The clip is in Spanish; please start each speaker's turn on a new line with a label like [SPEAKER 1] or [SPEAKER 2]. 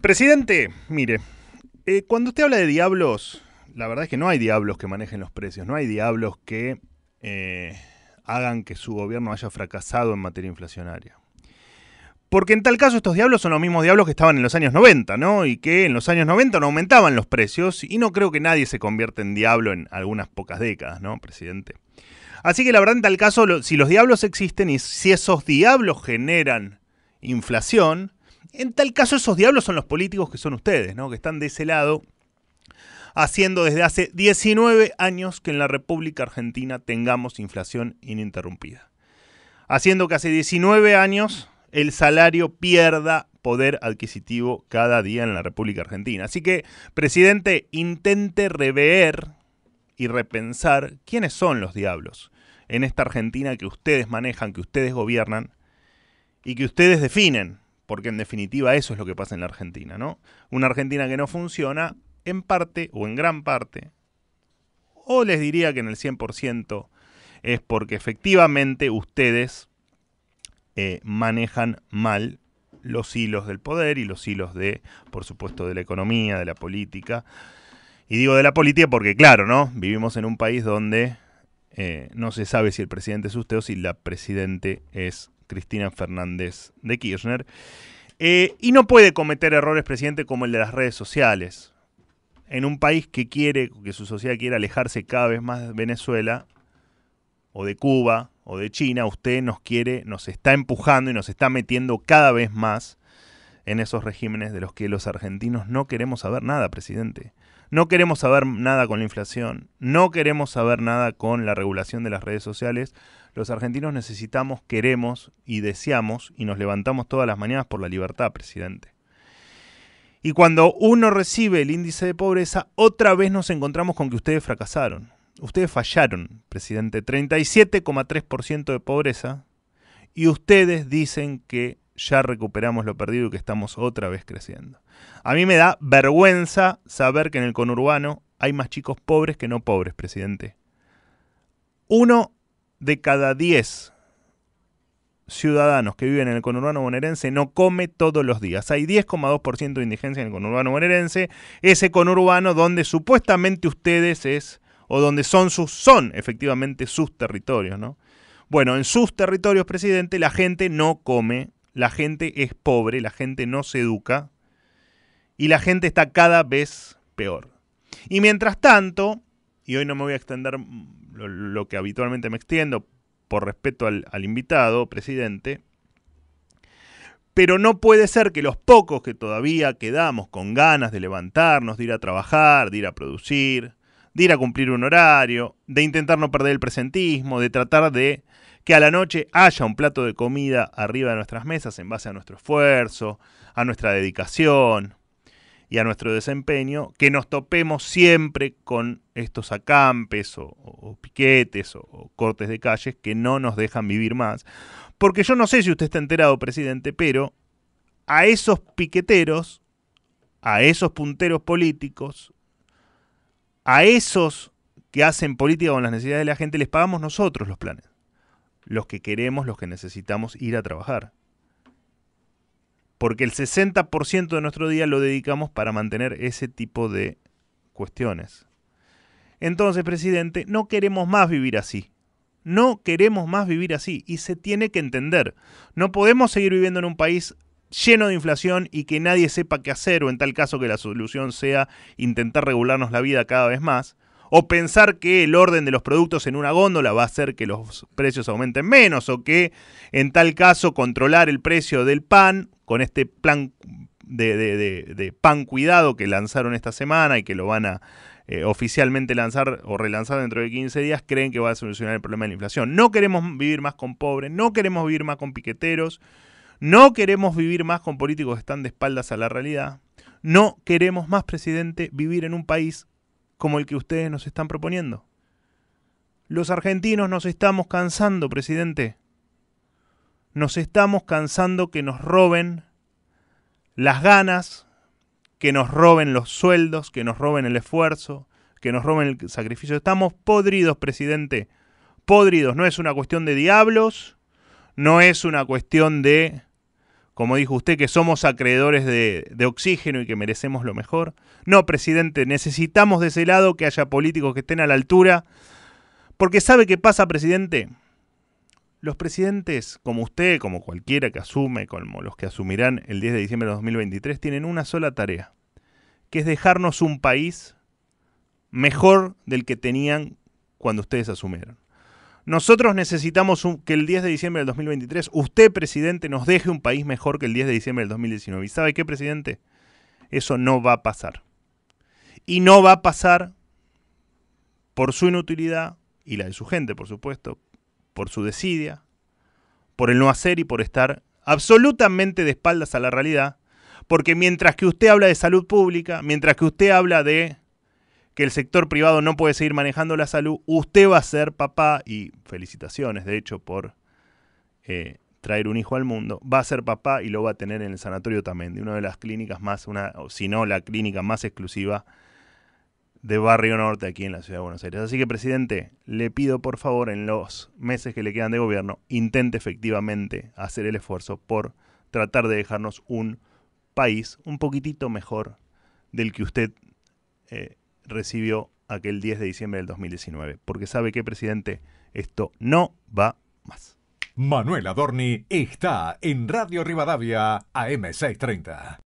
[SPEAKER 1] Presidente, mire, eh, cuando usted habla de diablos, la verdad es que no hay diablos que manejen los precios, no hay diablos que eh, hagan que su gobierno haya fracasado en materia inflacionaria. Porque en tal caso estos diablos son los mismos diablos que estaban en los años 90, ¿no? Y que en los años 90 no aumentaban los precios y no creo que nadie se convierta en diablo en algunas pocas décadas, ¿no, presidente? Así que la verdad en tal caso, si los diablos existen y si esos diablos generan inflación, en tal caso, esos diablos son los políticos que son ustedes, ¿no? Que están de ese lado haciendo desde hace 19 años que en la República Argentina tengamos inflación ininterrumpida. Haciendo que hace 19 años el salario pierda poder adquisitivo cada día en la República Argentina. Así que, presidente, intente rever y repensar quiénes son los diablos en esta Argentina que ustedes manejan, que ustedes gobiernan y que ustedes definen porque en definitiva eso es lo que pasa en la Argentina, ¿no? Una Argentina que no funciona en parte o en gran parte, o les diría que en el 100% es porque efectivamente ustedes eh, manejan mal los hilos del poder y los hilos de, por supuesto, de la economía, de la política. Y digo de la política porque, claro, ¿no? Vivimos en un país donde eh, no se sabe si el presidente es usted o si la presidente es Cristina Fernández de Kirchner. Eh, y no puede cometer errores, presidente, como el de las redes sociales. En un país que quiere, que su sociedad quiere alejarse cada vez más de Venezuela, o de Cuba, o de China, usted nos quiere, nos está empujando y nos está metiendo cada vez más en esos regímenes de los que los argentinos no queremos saber nada, presidente. No queremos saber nada con la inflación, no queremos saber nada con la regulación de las redes sociales. Los argentinos necesitamos, queremos y deseamos y nos levantamos todas las mañanas por la libertad, presidente. Y cuando uno recibe el índice de pobreza, otra vez nos encontramos con que ustedes fracasaron. Ustedes fallaron, presidente. 37,3% de pobreza. Y ustedes dicen que ya recuperamos lo perdido y que estamos otra vez creciendo. A mí me da vergüenza saber que en el conurbano hay más chicos pobres que no pobres, presidente. Uno de cada diez ciudadanos que viven en el conurbano bonaerense no come todos los días. Hay 10,2% de indigencia en el conurbano bonaerense, ese conurbano donde supuestamente ustedes es o donde son sus son efectivamente sus territorios, ¿no? Bueno, en sus territorios, presidente, la gente no come la gente es pobre, la gente no se educa y la gente está cada vez peor. Y mientras tanto, y hoy no me voy a extender lo, que habitualmente me extiendo por respeto al invitado, presidente, pero no puede ser que los pocos que todavía quedamos con ganas de levantarnos, de ir a trabajar, de ir a producir, de ir a cumplir un horario, de intentar no perder el presentismo, de tratar de que a la noche haya un plato de comida arriba de nuestras mesas en base a nuestro esfuerzo, a nuestra dedicación y a nuestro desempeño, que nos topemos siempre con estos acampes o, piquetes o, o cortes de calles que no nos dejan vivir más. Porque yo no sé si usted está enterado, presidente, pero a esos piqueteros, a esos punteros políticos, a esos que hacen política con las necesidades de la gente, les pagamos nosotros los planes los que queremos, los que necesitamos ir a trabajar. Porque el 60% de nuestro día lo dedicamos para mantener ese tipo de cuestiones. Entonces, presidente, no queremos más vivir así. No queremos más vivir así y se tiene que entender. No podemos seguir viviendo en un país lleno de inflación y que nadie sepa qué hacer o en tal caso que la solución sea intentar regularnos la vida cada vez más o pensar que el orden de los productos en una góndola va a hacer que los precios aumenten menos o que en tal caso controlar el precio del pan con este plan de, pan cuidado que lanzaron esta semana y que lo van a eh, oficialmente lanzar o relanzar dentro de 15 días, creen que va a solucionar el problema de la inflación. No queremos vivir más con pobres, no queremos vivir más con piqueteros, no queremos vivir más con políticos que están de espaldas a la realidad. No queremos más, presidente, vivir en un país como el que ustedes nos están proponiendo. Los argentinos nos estamos cansando, presidente. Nos estamos cansando que nos roben las ganas, que nos roben los sueldos, que nos roben el esfuerzo, que nos roben el sacrificio. Estamos podridos, presidente. Podridos. No es una cuestión de diablos, no es una cuestión de como dijo usted, que somos acreedores de, oxígeno y que merecemos lo mejor. No, presidente, necesitamos de ese lado que haya políticos que estén a la altura, porque sabe qué pasa, presidente. Los presidentes, como usted, como cualquiera que asume, como los que asumirán el 10 de diciembre de 2023, tienen una sola tarea, que es dejarnos un país mejor del que tenían cuando ustedes asumieron. Nosotros necesitamos que el 10 de diciembre del 2023 usted, presidente, nos deje un país mejor que el 10 de diciembre del 2019. ¿Y sabe qué, presidente? Eso no va a pasar. Y no va a pasar por su inutilidad y la de su gente, por supuesto, por su desidia, por el no hacer y por estar absolutamente de espaldas a la realidad, porque mientras que usted habla de salud pública, mientras que usted habla de que el sector privado no puede seguir manejando la salud, usted va a ser papá, y felicitaciones de hecho por eh, traer un hijo al mundo, va a ser papá y lo va a tener en el sanatorio también, de una de las clínicas más, una, si no la clínica más exclusiva de Barrio Norte aquí en la Ciudad de Buenos Aires. Así que, presidente, le pido por favor en los meses que le quedan de gobierno, intente efectivamente hacer el esfuerzo por tratar de dejarnos un país un poquitito mejor del que usted eh, recibió aquel 10 de diciembre del 2019. Porque sabe que, presidente, esto no va más. Manuel Adorni está en Radio Rivadavia AM630.